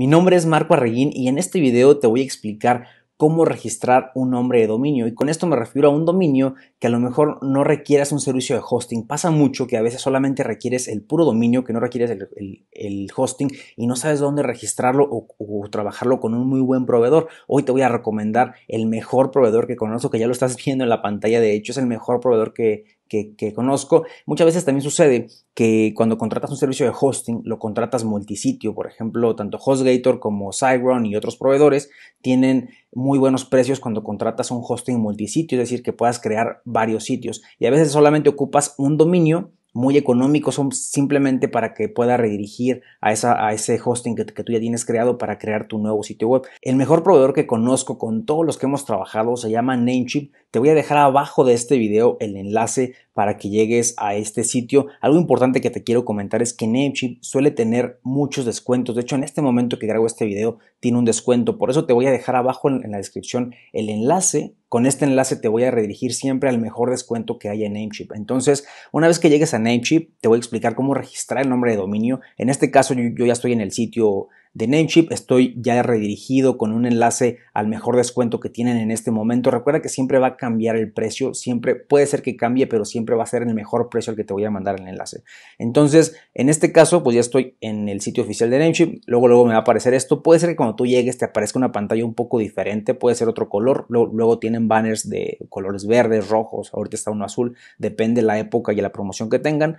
Mi nombre es Marco Arreguín y en este video te voy a explicar cómo registrar un nombre de dominio. Y con esto me refiero a un dominio que a lo mejor no requieras un servicio de hosting. Pasa mucho que a veces solamente requieres el puro dominio, que no requieres el, hosting y no sabes dónde registrarlo o, o, trabajarlo con un muy buen proveedor. Hoy te voy a recomendar el mejor proveedor que conozco, que ya lo estás viendo en la pantalla. De hecho, es el mejor proveedor que que, conozco. Muchas veces también sucede que cuando contratas un servicio de hosting, lo contratas multisitio. Por ejemplo, tanto HostGator como SiteGround y otros proveedores tienen muy buenos precios cuando contratas un hosting multisitio, es decir, que puedas crear varios sitios. Y a veces solamente ocupas un dominio muy económico son simplemente para que pueda redirigir a, esa, a ese hosting que, que, tú ya tienes creado para crear tu nuevo sitio web. El mejor proveedor que conozco con todos los que hemos trabajado se llama Namecheap, te voy a dejar abajo de este video el enlace para que llegues a este sitio. Algo importante que te quiero comentar es que Namecheap suele tener muchos descuentos. De hecho, en este momento que grabo este video tiene un descuento. Por eso te voy a dejar abajo en la descripción el enlace con este enlace te voy a redirigir siempre al mejor descuento que haya en Namecheap. Entonces, una vez que llegues a Namecheap, te voy a explicar cómo registrar el nombre de dominio. En este caso, yo, yo ya estoy en el sitio de Namecheap. Estoy ya redirigido con un enlace al mejor descuento que tienen en este momento. Recuerda que siempre va a cambiar el precio, siempre puede ser que cambie, pero siempre va a ser el mejor precio al que te voy a mandar el enlace. Entonces, en este caso, pues ya estoy en el sitio oficial de Namecheap. Luego, luego me va a aparecer esto. Puede ser que cuando tú llegues te aparezca una pantalla un poco diferente, puede ser otro color. Luego, luego tienen banners de colores verdes, rojos, ahorita está uno azul, depende la época y la promoción que tengan.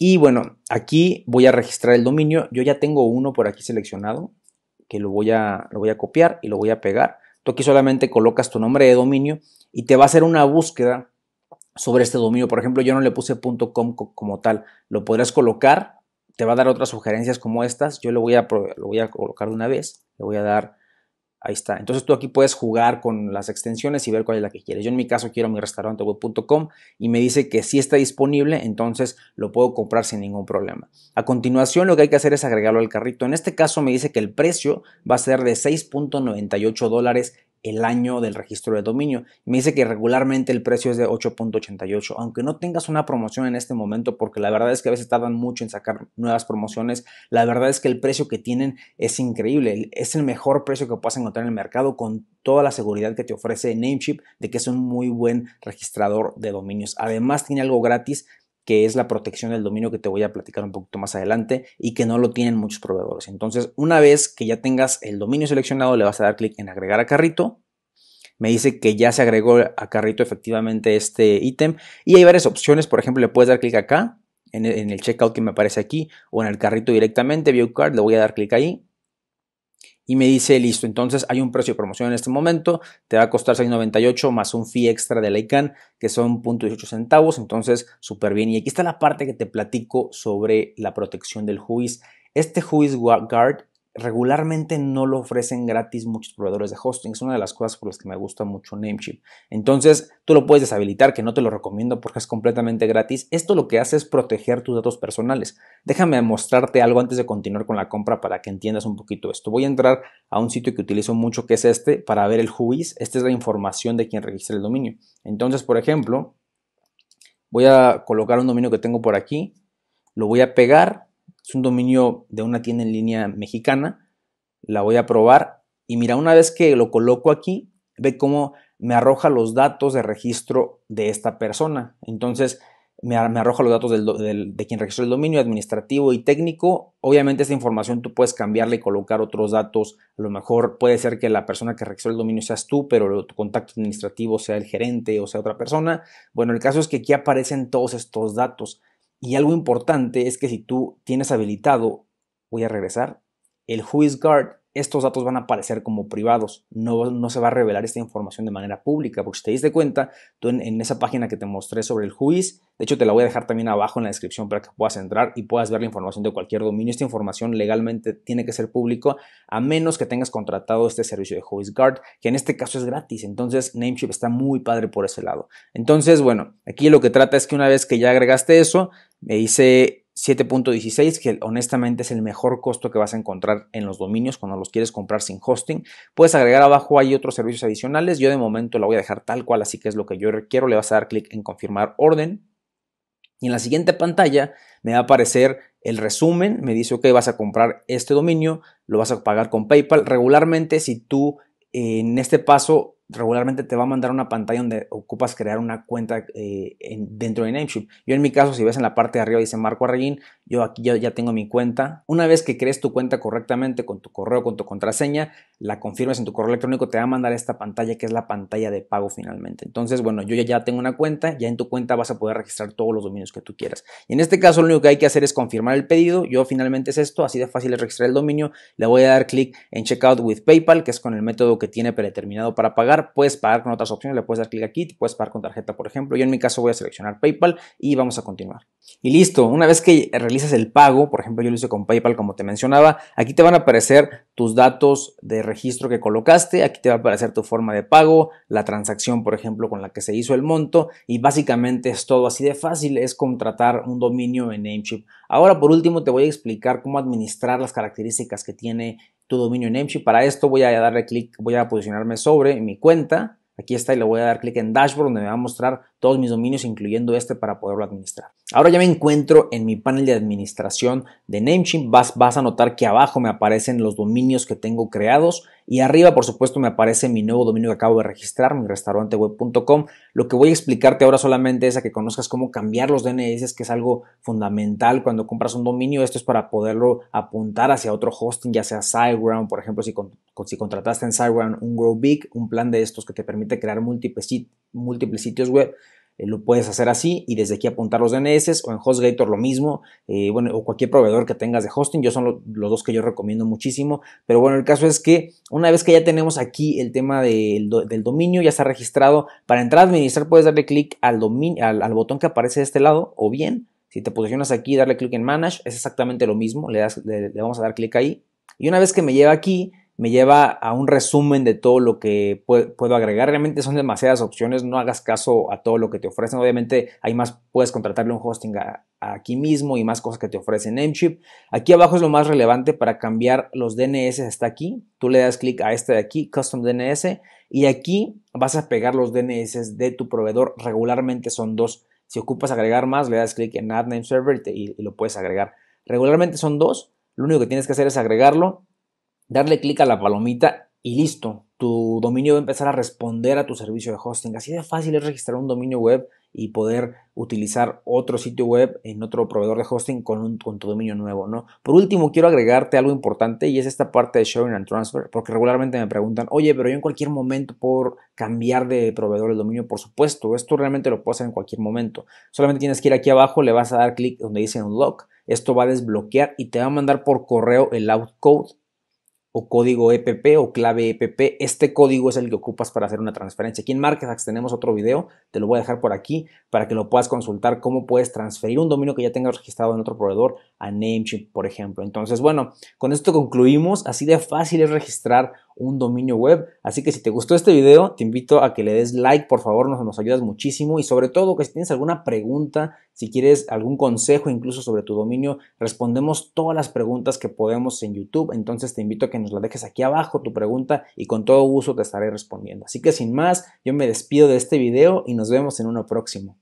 Y bueno, aquí voy a registrar el dominio. Yo ya tengo uno por aquí seleccionado, que lo voy a, lo voy a copiar y lo voy a pegar. Tú aquí solamente colocas tu nombre de dominio y te va a hacer una búsqueda sobre este dominio. Por ejemplo, yo no le puse .com como tal. Lo podrás colocar. Te va a dar otras sugerencias como estas. Yo lo voy a, lo voy a colocar de una vez. Le voy a dar Ahí está. Entonces tú aquí puedes jugar con las extensiones y ver cuál es la que quieres. Yo en mi caso quiero mi restaurante web.com y me dice que si está disponible, entonces lo puedo comprar sin ningún problema. A continuación lo que hay que hacer es agregarlo al carrito. En este caso me dice que el precio va a ser de 6.98 dólares el año del registro de dominio. Me dice que regularmente el precio es de 8.88, aunque no tengas una promoción en este momento, porque la verdad es que a veces tardan mucho en sacar nuevas promociones, la verdad es que el precio que tienen es increíble, es el mejor precio que puedas encontrar en el mercado con toda la seguridad que te ofrece Namecheap de que es un muy buen registrador de dominios. Además tiene algo gratis que es la protección del dominio que te voy a platicar un poquito más adelante y que no lo tienen muchos proveedores. Entonces, una vez que ya tengas el dominio seleccionado, le vas a dar clic en agregar a carrito. Me dice que ya se agregó a carrito efectivamente este ítem y hay varias opciones. Por ejemplo, le puedes dar clic acá en el checkout que me aparece aquí o en el carrito directamente, View le voy a dar clic ahí y me dice, listo, entonces hay un precio de promoción en este momento, te va a costar 6.98 más un fee extra de la ICANN, que son 0.18 centavos, entonces súper bien. Y aquí está la parte que te platico sobre la protección del juiz. Este juiz guard regularmente no lo ofrecen gratis muchos proveedores de hosting. Es una de las cosas por las que me gusta mucho Namecheap. Entonces, tú lo puedes deshabilitar, que no te lo recomiendo porque es completamente gratis. Esto lo que hace es proteger tus datos personales. Déjame mostrarte algo antes de continuar con la compra para que entiendas un poquito esto. Voy a entrar a un sitio que utilizo mucho que es este para ver el whois. Esta es la información de quien registra el dominio. Entonces, por ejemplo, voy a colocar un dominio que tengo por aquí. Lo voy a pegar es un dominio de una tienda en línea mexicana. La voy a probar. Y mira, una vez que lo coloco aquí, ve cómo me arroja los datos de registro de esta persona. Entonces, me, arroja los datos de quien registró el dominio administrativo y técnico. Obviamente esta información tú puedes cambiarla y colocar otros datos. A lo mejor puede ser que la persona que registró el dominio seas tú, pero tu contacto administrativo sea el gerente o sea otra persona. Bueno, el caso es que aquí aparecen todos estos datos. Y algo importante es que si tú tienes habilitado, voy a regresar, el Guard, estos datos van a aparecer como privados. No, se va a revelar esta información de manera pública, porque si te diste cuenta, tú en, esa página que te mostré sobre el Juiz de hecho, te la voy a dejar también abajo en la descripción para que puedas entrar y puedas ver la información de cualquier dominio. Esta información legalmente tiene que ser público a menos que tengas contratado este servicio de guard que en este caso es gratis. Entonces, Nameship está muy padre por ese lado. Entonces, bueno, aquí lo que trata es que una vez que ya agregaste eso, me hice 7.16, que honestamente es el mejor costo que vas a encontrar en los dominios cuando los quieres comprar sin hosting. Puedes agregar abajo hay otros servicios adicionales. Yo de momento la voy a dejar tal cual, así que es lo que yo requiero. Le vas a dar clic en confirmar orden. Y en la siguiente pantalla me va a aparecer el resumen, me dice, ok, vas a comprar este dominio, lo vas a pagar con PayPal. Regularmente, si tú eh, en este paso regularmente te va a mandar una pantalla donde ocupas crear una cuenta eh, dentro de Namecheap. Yo en mi caso, si ves en la parte de arriba dice Marco Arreguín, yo aquí ya, tengo mi cuenta. Una vez que crees tu cuenta correctamente con tu correo, con tu contraseña, la confirmes en tu correo electrónico, te va a mandar esta pantalla que es la pantalla de pago finalmente. Entonces, bueno, yo ya, tengo una cuenta, ya en tu cuenta vas a poder registrar todos los dominios que tú quieras. Y en este caso, lo único que hay que hacer es confirmar el pedido. Yo finalmente es esto, así de fácil es registrar el dominio. Le voy a dar clic en Checkout with PayPal, que es con el método que tiene predeterminado para pagar puedes pagar con otras opciones, le puedes dar clic aquí, puedes pagar con tarjeta, por ejemplo. Yo en mi caso voy a seleccionar PayPal y vamos a continuar. Y listo, una vez que realizas el pago, por ejemplo, yo lo hice con PayPal como te mencionaba, aquí te van a aparecer tus datos de registro que colocaste, aquí te va a aparecer tu forma de pago, la transacción, por ejemplo, con la que se hizo el monto y básicamente es todo así de fácil, es contratar un dominio en Namecheap. Ahora, por último, te voy a explicar cómo administrar las características que tiene tu dominio Namecheap. Para esto voy a darle clic, voy a posicionarme sobre mi cuenta. Aquí está y le voy a dar clic en Dashboard donde me va a mostrar todos mis dominios incluyendo este para poderlo administrar. Ahora ya me encuentro en mi panel de administración de Namecheap. Vas, vas a notar que abajo me aparecen los dominios que tengo creados y arriba, por supuesto, me aparece mi nuevo dominio que acabo de registrar, mi restauranteweb.com. Lo que voy a explicarte ahora solamente es a que conozcas cómo cambiar los DNS, que es algo fundamental cuando compras un dominio. Esto es para poderlo apuntar hacia otro hosting, ya sea SiteGround, por ejemplo, si, contrataste en SiteGround un Grow Big, un plan de estos que te permite crear múltiples, múltiples sitios web eh, lo puedes hacer así y desde aquí apuntar los DNS o en HostGator lo mismo, eh, bueno, o cualquier proveedor que tengas de hosting, yo son los dos que yo recomiendo muchísimo, pero bueno, el caso es que una vez que ya tenemos aquí el tema del, dominio, ya está registrado, para entrar a administrar puedes darle clic al, al botón que aparece de este lado o bien, si te posicionas aquí, darle clic en Manage, es exactamente lo mismo, le, das, le vamos a dar clic ahí y una vez que me lleva aquí, me lleva a un resumen de todo lo que puedo agregar. Realmente son demasiadas opciones, no hagas caso a todo lo que te ofrecen. Obviamente hay más, puedes contratarle un hosting aquí mismo y más cosas que te ofrecen Namecheap. Aquí abajo es lo más relevante para cambiar los DNS Está aquí. Tú le das clic a este de aquí, Custom DNS, y aquí vas a pegar los DNS de tu proveedor. Regularmente son dos. Si ocupas agregar más, le das clic en Add Name Server y lo puedes agregar. Regularmente son dos. Lo único que tienes que hacer es agregarlo darle clic a la palomita y listo, tu dominio va a empezar a responder a tu servicio de hosting. Así de fácil es registrar un dominio web y poder utilizar otro sitio web en otro proveedor de hosting con, un, con tu dominio nuevo, ¿no? Por último, quiero agregarte algo importante y es esta parte de sharing and transfer, porque regularmente me preguntan, oye, pero yo en cualquier momento puedo cambiar de proveedor el dominio, por supuesto, esto realmente lo puedo hacer en cualquier momento. Solamente tienes que ir aquí abajo, le vas a dar clic donde dice unlock, esto va a desbloquear y te va a mandar por correo el outcode o código EPP o clave EPP. Este código es el que ocupas para hacer una transferencia. Aquí en MarketAx tenemos otro video, te lo voy a dejar por aquí para que lo puedas consultar cómo puedes transferir un dominio que ya tengas registrado en otro proveedor a Namecheap, por ejemplo. Entonces, bueno, con esto concluimos. Así de fácil es registrar un dominio web. Así que si te gustó este video, te invito a que le des like, por favor, nos, nos ayudas muchísimo y sobre todo que si tienes alguna pregunta, si quieres algún consejo incluso sobre tu dominio, respondemos todas las preguntas que podemos en YouTube. Entonces te invito a que nos la dejes aquí abajo tu pregunta y con todo gusto te estaré respondiendo. Así que sin más, yo me despido de este video y nos vemos en uno próximo.